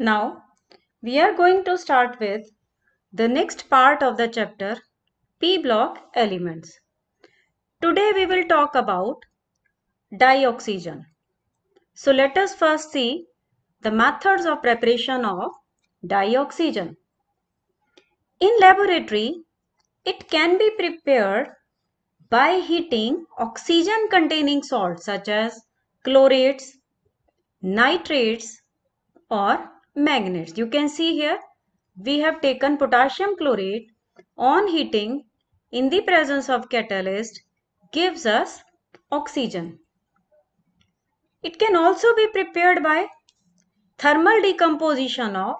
Now, we are going to start with the next part of the chapter P block elements. Today we will talk about dioxygen. So let us first see the methods of preparation of dioxygen. In laboratory, it can be prepared by heating oxygen containing salts such as chlorates, nitrates or magnets. You can see here we have taken potassium chlorate on heating in the presence of catalyst gives us oxygen. It can also be prepared by thermal decomposition of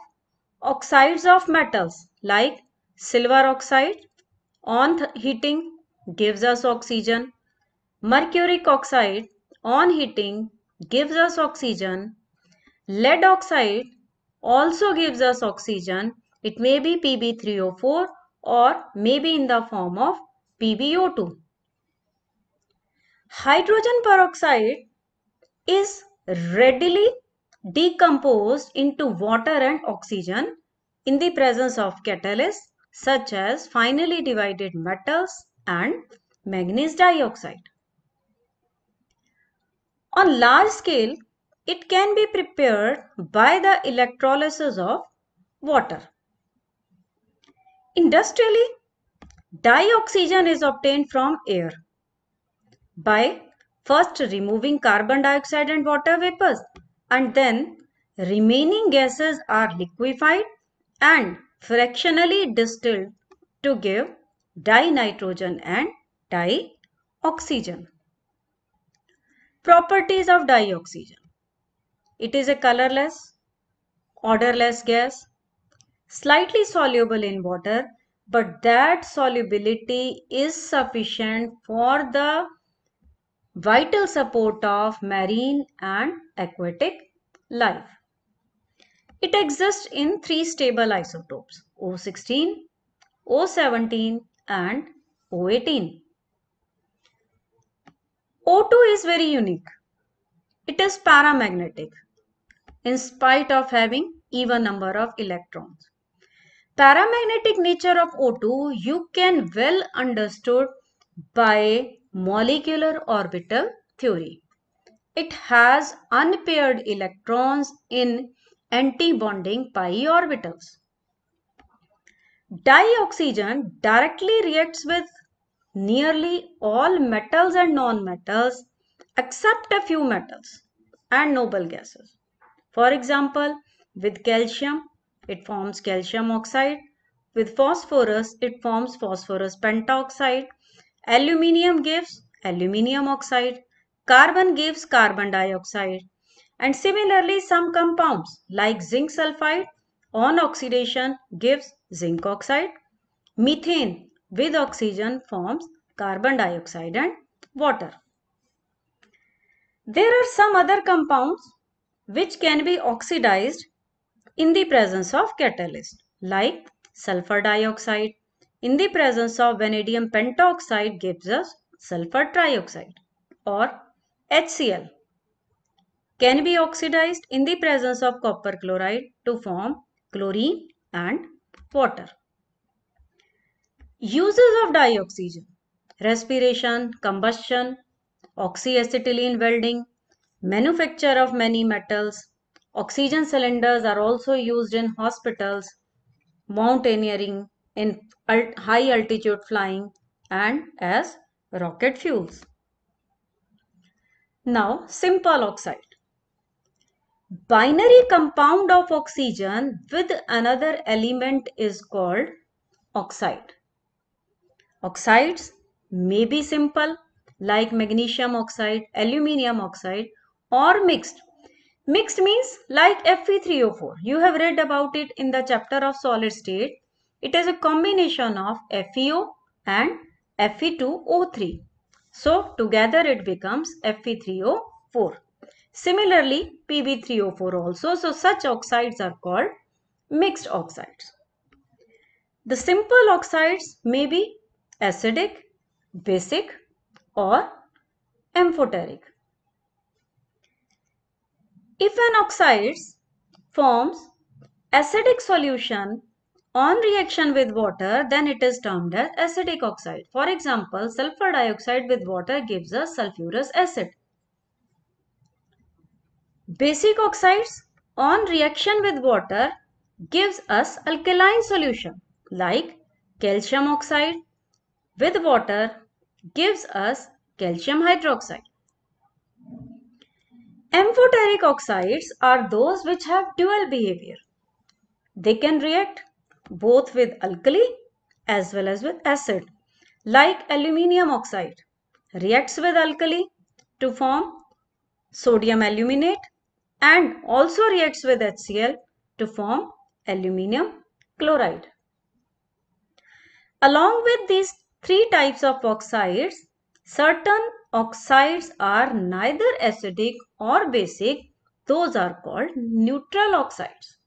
oxides of metals like silver oxide on heating gives us oxygen. Mercuric oxide on heating gives us oxygen. Lead oxide also gives us oxygen, it may be Pb3O4 or maybe in the form of PbO2. Hydrogen peroxide is readily decomposed into water and oxygen in the presence of catalysts such as finely divided metals and manganese dioxide. On large scale, it can be prepared by the electrolysis of water. Industrially, dioxygen is obtained from air by first removing carbon dioxide and water vapors and then remaining gases are liquefied and fractionally distilled to give dinitrogen and dioxygen. Properties of dioxygen. It is a colorless, odorless gas, slightly soluble in water, but that solubility is sufficient for the vital support of marine and aquatic life. It exists in three stable isotopes O16, O17 and O18. O2 is very unique. It is paramagnetic in spite of having even number of electrons. Paramagnetic nature of O2 you can well understood by molecular orbital theory. It has unpaired electrons in antibonding pi orbitals. Dioxygen directly reacts with nearly all metals and nonmetals except a few metals and noble gases. For example, with calcium, it forms calcium oxide. With phosphorus, it forms phosphorus pentoxide. Aluminium gives aluminium oxide. Carbon gives carbon dioxide. And similarly, some compounds like zinc sulfide on oxidation gives zinc oxide. Methane with oxygen forms carbon dioxide and water. There are some other compounds which can be oxidized in the presence of catalyst like sulfur dioxide in the presence of vanadium pentoxide gives us sulfur trioxide or HCl can be oxidized in the presence of copper chloride to form chlorine and water. Uses of dioxygen Respiration, combustion, oxyacetylene welding, manufacture of many metals. Oxygen cylinders are also used in hospitals, mountaineering, in alt high altitude flying and as rocket fuels. Now simple oxide. Binary compound of oxygen with another element is called oxide. Oxides may be simple like magnesium oxide, aluminium oxide or mixed. Mixed means like Fe3O4. You have read about it in the chapter of solid state. It is a combination of FeO and Fe2O3. So together it becomes Fe3O4. Similarly, Pb3O4 also. So such oxides are called mixed oxides. The simple oxides may be acidic, basic or amphoteric. If an oxides forms acidic solution on reaction with water, then it is termed as acidic oxide. For example, sulfur dioxide with water gives us sulfurous acid. Basic oxides on reaction with water gives us alkaline solution like calcium oxide with water gives us calcium hydroxide. Amphoteric oxides are those which have dual behavior. They can react both with alkali as well as with acid like aluminium oxide reacts with alkali to form sodium aluminate and also reacts with HCl to form aluminium chloride. Along with these three types of oxides, Certain oxides are neither acidic or basic. Those are called neutral oxides.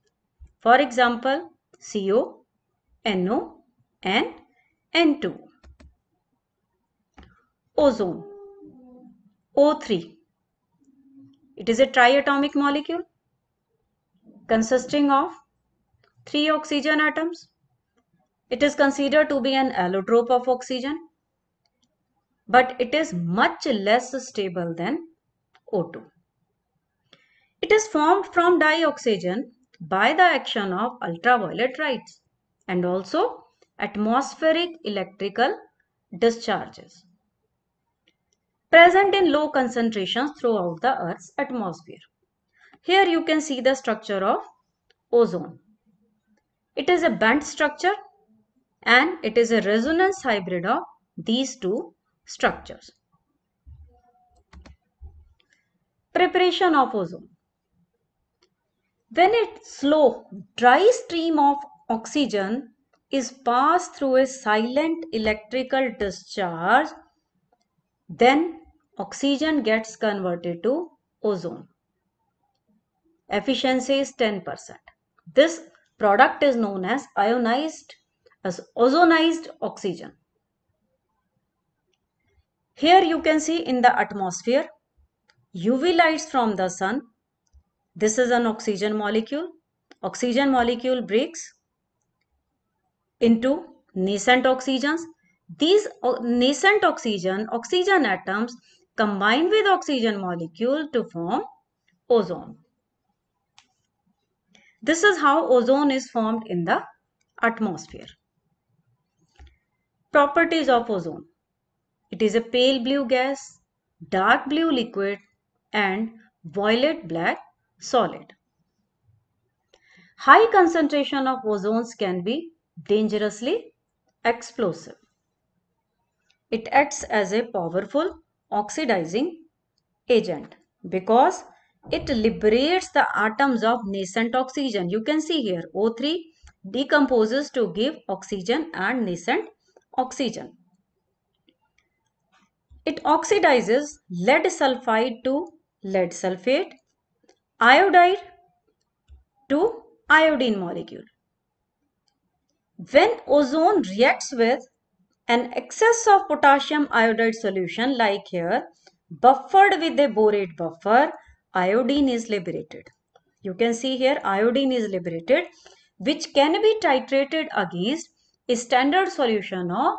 For example, CO, NO and N2. Ozone, O3. It is a triatomic molecule consisting of three oxygen atoms. It is considered to be an allotrope of oxygen but it is much less stable than O2. It is formed from dioxygen by the action of ultraviolet rays and also atmospheric electrical discharges present in low concentrations throughout the earth's atmosphere. Here you can see the structure of ozone. It is a band structure and it is a resonance hybrid of these two structures. Preparation of ozone. When a slow, dry stream of oxygen is passed through a silent electrical discharge, then oxygen gets converted to ozone. Efficiency is 10%. This product is known as ionized as ozonized oxygen. Here you can see in the atmosphere, UV lights from the sun. This is an oxygen molecule. Oxygen molecule breaks into nascent oxygens. These uh, nascent oxygen, oxygen atoms combine with oxygen molecule to form ozone. This is how ozone is formed in the atmosphere. Properties of ozone. It is a pale blue gas, dark blue liquid and violet black solid. High concentration of ozones can be dangerously explosive. It acts as a powerful oxidizing agent because it liberates the atoms of nascent oxygen. You can see here O3 decomposes to give oxygen and nascent oxygen. It oxidizes lead sulfide to lead sulfate, iodide to iodine molecule. When ozone reacts with an excess of potassium iodide solution like here, buffered with a borate buffer, iodine is liberated. You can see here iodine is liberated which can be titrated against a standard solution of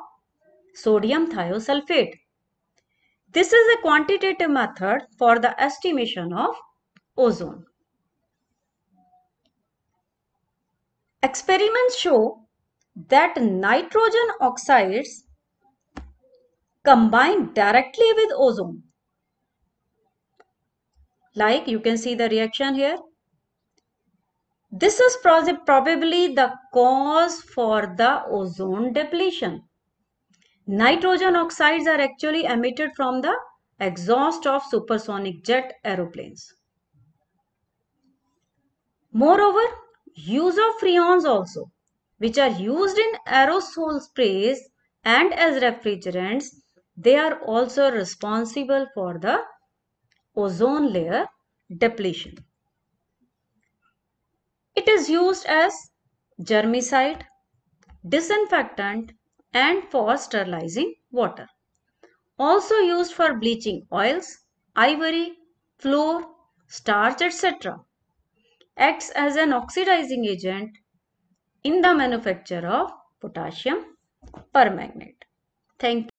sodium thiosulfate this is a quantitative method for the estimation of ozone. Experiments show that nitrogen oxides combine directly with ozone. Like you can see the reaction here. This is probably the cause for the ozone depletion. Nitrogen oxides are actually emitted from the exhaust of supersonic jet aeroplanes. Moreover, use of freons also, which are used in aerosol sprays and as refrigerants, they are also responsible for the ozone layer depletion. It is used as germicide, disinfectant and for sterilizing water. Also used for bleaching oils, ivory, flour, starch etc. Acts as an oxidizing agent in the manufacture of potassium permanganate. Thank you.